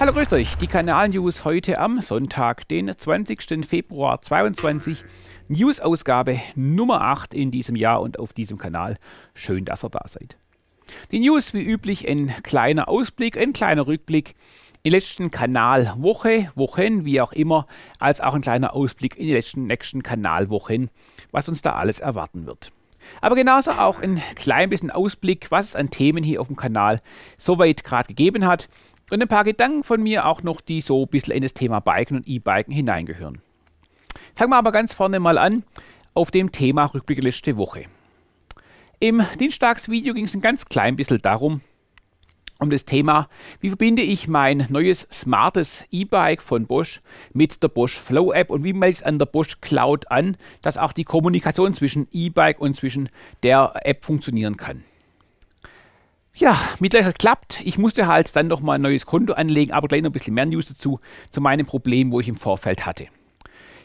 Hallo, grüßt euch. Die Kanal-News heute am Sonntag, den 20. Februar 2022. News-Ausgabe Nummer 8 in diesem Jahr und auf diesem Kanal. Schön, dass ihr da seid. Die News wie üblich ein kleiner Ausblick, ein kleiner Rückblick in der letzten Kanalwoche, Wochen, wie auch immer, als auch ein kleiner Ausblick in die letzten nächsten Kanalwochen, was uns da alles erwarten wird. Aber genauso auch ein klein bisschen Ausblick, was es an Themen hier auf dem Kanal soweit gerade gegeben hat und ein paar Gedanken von mir auch noch, die so ein bisschen in das Thema Biken und E-Biken hineingehören. Fangen wir aber ganz vorne mal an auf dem Thema Rückblick letzte Woche. Im Dienstagsvideo ging es ein ganz klein bisschen darum, um das Thema, wie verbinde ich mein neues smartes E-Bike von Bosch mit der Bosch Flow App und wie melde ich es an der Bosch Cloud an, dass auch die Kommunikation zwischen E-Bike und zwischen der App funktionieren kann. Ja, mittlerweile hat geklappt. Ich musste halt dann nochmal ein neues Konto anlegen, aber gleich noch ein bisschen mehr News dazu, zu meinem Problem, wo ich im Vorfeld hatte.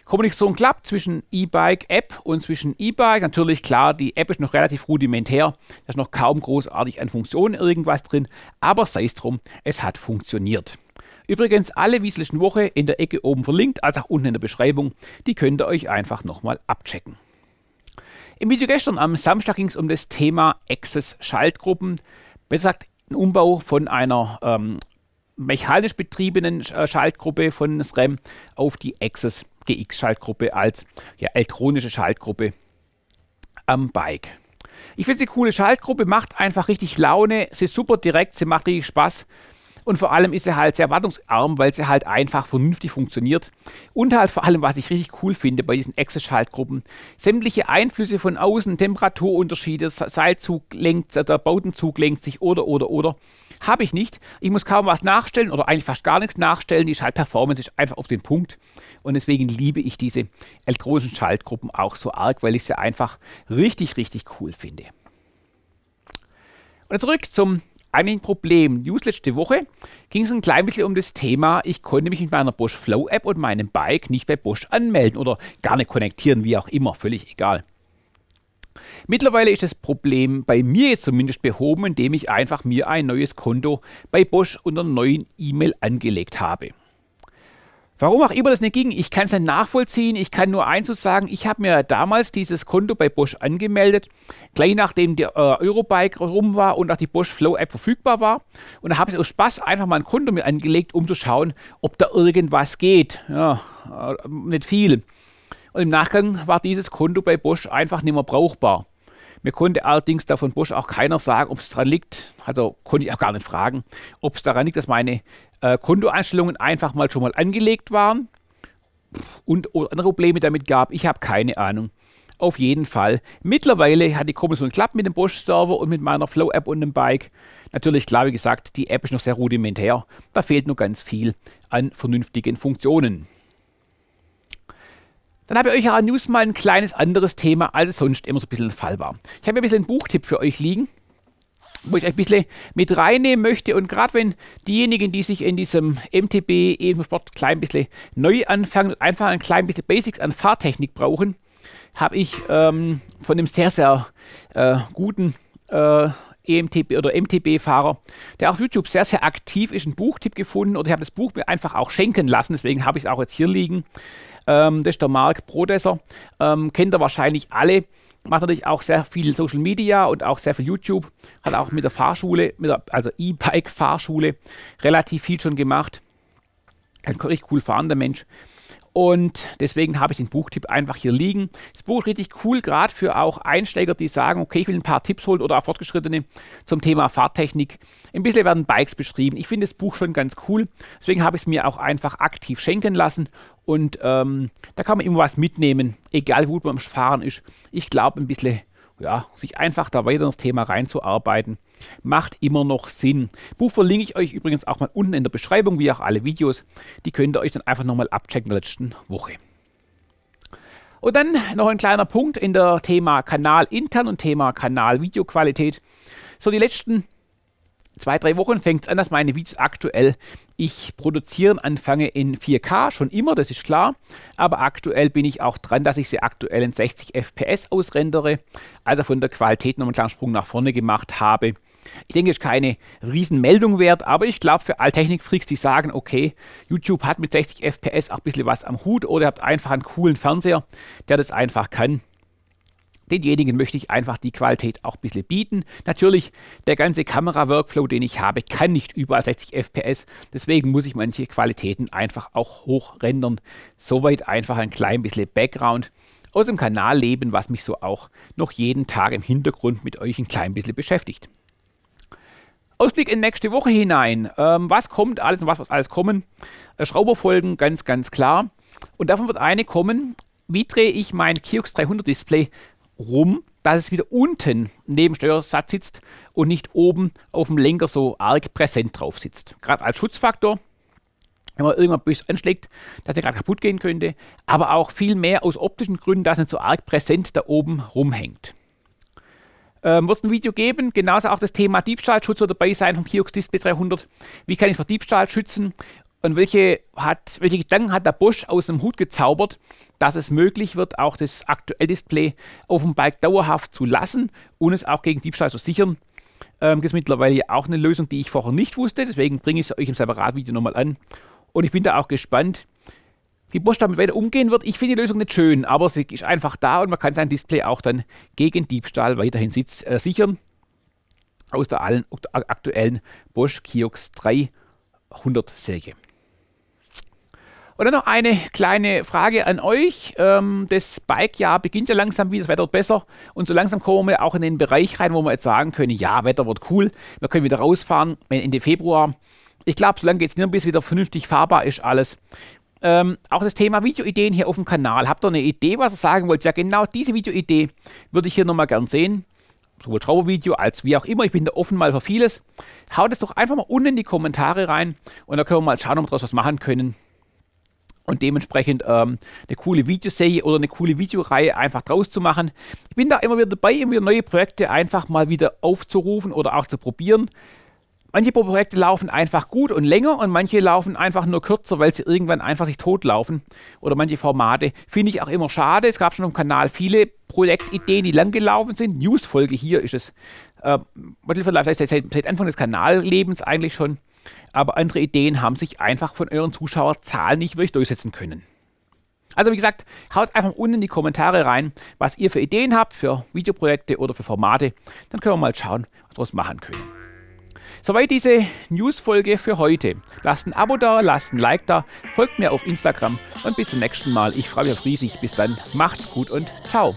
Kommunikation klappt zwischen E-Bike-App und zwischen E-Bike. Natürlich, klar, die App ist noch relativ rudimentär. Da ist noch kaum großartig an Funktionen irgendwas drin. Aber sei es drum, es hat funktioniert. Übrigens, alle Wieselischen Woche in der Ecke oben verlinkt, als auch unten in der Beschreibung. Die könnt ihr euch einfach nochmal abchecken. Im Video gestern am Samstag ging es um das Thema Access-Schaltgruppen. Besser gesagt, ein Umbau von einer ähm, mechanisch betriebenen äh, Schaltgruppe von SRAM auf die Access GX-Schaltgruppe als ja, elektronische Schaltgruppe am Bike. Ich finde sie coole Schaltgruppe, macht einfach richtig Laune, sie ist super direkt, sie macht richtig Spaß. Und vor allem ist er halt sehr wartungsarm, weil sie halt einfach vernünftig funktioniert. Und halt vor allem, was ich richtig cool finde bei diesen Excel-Schaltgruppen, sämtliche Einflüsse von außen, Temperaturunterschiede, Seilzug lenkt, äh, der Bautenzug lenkt sich oder, oder, oder, habe ich nicht. Ich muss kaum was nachstellen oder eigentlich fast gar nichts nachstellen. Die Schaltperformance ist einfach auf den Punkt. Und deswegen liebe ich diese elektronischen Schaltgruppen auch so arg, weil ich sie einfach richtig, richtig cool finde. Und zurück zum eigentlich ein Problem. News letzte Woche ging es ein klein bisschen um das Thema, ich konnte mich mit meiner Bosch Flow App und meinem Bike nicht bei Bosch anmelden oder gar nicht konnektieren, wie auch immer, völlig egal. Mittlerweile ist das Problem bei mir jetzt zumindest behoben, indem ich einfach mir ein neues Konto bei Bosch unter einer neuen E-Mail angelegt habe. Warum auch immer das nicht ging, ich kann es nicht nachvollziehen. Ich kann nur eins sagen, ich habe mir damals dieses Konto bei Bosch angemeldet, gleich nachdem der äh, Eurobike rum war und auch die Bosch Flow App verfügbar war. Und da habe ich aus Spaß einfach mal ein Konto mir angelegt, um zu schauen, ob da irgendwas geht. Ja, äh, nicht viel. Und im Nachgang war dieses Konto bei Bosch einfach nicht mehr brauchbar. Mir konnte allerdings davon Bosch auch keiner sagen, ob es daran liegt, also konnte ich auch gar nicht fragen, ob es daran liegt, dass meine äh, Kontoeinstellungen einfach mal schon mal angelegt waren und andere Probleme damit gab. Ich habe keine Ahnung. Auf jeden Fall. Mittlerweile hat die Kombination geklappt mit dem Bosch-Server und mit meiner Flow-App und dem Bike. Natürlich, klar, wie gesagt, die App ist noch sehr rudimentär. Da fehlt nur ganz viel an vernünftigen Funktionen. Dann habe ich euch ja News mal ein kleines anderes Thema, als es sonst immer so ein bisschen der Fall war. Ich habe ein bisschen einen Buchtipp für euch liegen, wo ich euch ein bisschen mit reinnehmen möchte. Und gerade wenn diejenigen, die sich in diesem MTB, eben Sport, klein bisschen neu anfangen und einfach ein klein bisschen Basics an Fahrtechnik brauchen, habe ich ähm, von einem sehr, sehr äh, guten äh, EMTB oder MTB-Fahrer, der auf YouTube sehr, sehr aktiv ist, einen Buchtipp gefunden oder ich habe das Buch mir einfach auch schenken lassen, deswegen habe ich es auch jetzt hier liegen. Ähm, das ist der Marc Brodesser, ähm, kennt er wahrscheinlich alle macht natürlich auch sehr viel Social Media und auch sehr viel YouTube. Hat auch mit der Fahrschule, mit der, also E-Bike-Fahrschule, relativ viel schon gemacht. Ein richtig cool fahrender Mensch. Und deswegen habe ich den Buchtipp einfach hier liegen. Das Buch ist richtig cool, gerade für auch Einsteiger, die sagen, okay, ich will ein paar Tipps holen oder auch Fortgeschrittene zum Thema Fahrtechnik. Ein bisschen werden Bikes beschrieben. Ich finde das Buch schon ganz cool. Deswegen habe ich es mir auch einfach aktiv schenken lassen. Und ähm, da kann man immer was mitnehmen, egal wie gut man am Fahren ist. Ich glaube, ein bisschen ja, sich einfach da weiter ins Thema reinzuarbeiten, macht immer noch Sinn. Buch verlinke ich euch übrigens auch mal unten in der Beschreibung, wie auch alle Videos. Die könnt ihr euch dann einfach nochmal abchecken in der letzten Woche. Und dann noch ein kleiner Punkt in der Thema Kanal intern und Thema Kanal Videoqualität. So die letzten zwei, drei Wochen fängt es an, dass meine Videos aktuell ich produzieren anfange in 4K, schon immer, das ist klar. Aber aktuell bin ich auch dran, dass ich sie aktuell in 60 FPS ausrendere. Also von der Qualität noch einen kleinen Sprung nach vorne gemacht habe. Ich denke, es ist keine Riesenmeldung wert, aber ich glaube für Alltechnik-Freaks, die sagen, okay, YouTube hat mit 60 FPS auch ein bisschen was am Hut oder ihr habt einfach einen coolen Fernseher, der das einfach kann denjenigen möchte ich einfach die Qualität auch ein bisschen bieten. Natürlich, der ganze Kamera-Workflow, den ich habe, kann nicht überall 60 FPS. Deswegen muss ich manche Qualitäten einfach auch hochrendern. Soweit einfach ein klein bisschen Background aus dem Kanalleben, was mich so auch noch jeden Tag im Hintergrund mit euch ein klein bisschen beschäftigt. Ausblick in nächste Woche hinein. Ähm, was kommt alles und was wird alles kommen? Äh, Schrauberfolgen, ganz, ganz klar. Und davon wird eine kommen. Wie drehe ich mein Kiox 300 Display rum, dass es wieder unten neben Steuersatz sitzt und nicht oben auf dem Lenker so arg präsent drauf sitzt. Gerade als Schutzfaktor, wenn man irgendwann böse anschlägt, dass er gerade kaputt gehen könnte, aber auch viel mehr aus optischen Gründen, dass er nicht so arg präsent da oben rumhängt. Ähm, wird es ein Video geben, genauso auch das Thema Diebstahlschutz wird dabei sein vom Kiox Display 300. Wie kann ich vor Diebstahl schützen? Und welche, hat, welche Gedanken hat der Bosch aus dem Hut gezaubert, dass es möglich wird, auch das aktuelle Display auf dem Bike dauerhaft zu lassen und es auch gegen Diebstahl zu sichern. Ähm, das ist mittlerweile auch eine Lösung, die ich vorher nicht wusste, deswegen bringe ich es euch im Separatvideo nochmal an. Und ich bin da auch gespannt, wie Bosch damit weiter umgehen wird. Ich finde die Lösung nicht schön, aber sie ist einfach da und man kann sein Display auch dann gegen Diebstahl weiterhin sitz, äh, sichern. Aus der allen, aktuellen Bosch Kiox 300 Serie. Und dann noch eine kleine Frage an euch. Ähm, das Bike-Jahr beginnt ja langsam wieder, das Wetter wird besser. Und so langsam kommen wir auch in den Bereich rein, wo wir jetzt sagen können, ja, Wetter wird cool, wir können wieder rausfahren Ende Februar. Ich glaube, solange geht es nicht, bis wieder vernünftig fahrbar ist alles. Ähm, auch das Thema Videoideen hier auf dem Kanal. Habt ihr eine Idee, was ihr sagen wollt? Ja, genau diese Videoidee würde ich hier nochmal gern sehen. Sowohl Schraubervideo als wie auch immer. Ich bin da offen mal für vieles. Haut es doch einfach mal unten in die Kommentare rein und dann können wir mal schauen, ob wir daraus was machen können und dementsprechend ähm, eine coole Videoserie oder eine coole Videoreihe einfach draus zu machen. Ich bin da immer wieder dabei, immer wieder neue Projekte einfach mal wieder aufzurufen oder auch zu probieren. Manche Projekte laufen einfach gut und länger und manche laufen einfach nur kürzer, weil sie irgendwann einfach sich totlaufen. Oder manche Formate finde ich auch immer schade. Es gab schon auf dem Kanal viele Projektideen, die lang gelaufen sind. Newsfolge hier ist es. Äh, Model for Life seit, seit, seit Anfang des Kanallebens eigentlich schon aber andere Ideen haben sich einfach von euren Zuschauerzahlen nicht wirklich durchsetzen können. Also wie gesagt, haut einfach unten in die Kommentare rein, was ihr für Ideen habt, für Videoprojekte oder für Formate. Dann können wir mal schauen, was wir daraus machen können. Soweit diese News-Folge für heute. Lasst ein Abo da, lasst ein Like da, folgt mir auf Instagram und bis zum nächsten Mal. Ich freue mich auf riesig. Bis dann, macht's gut und ciao.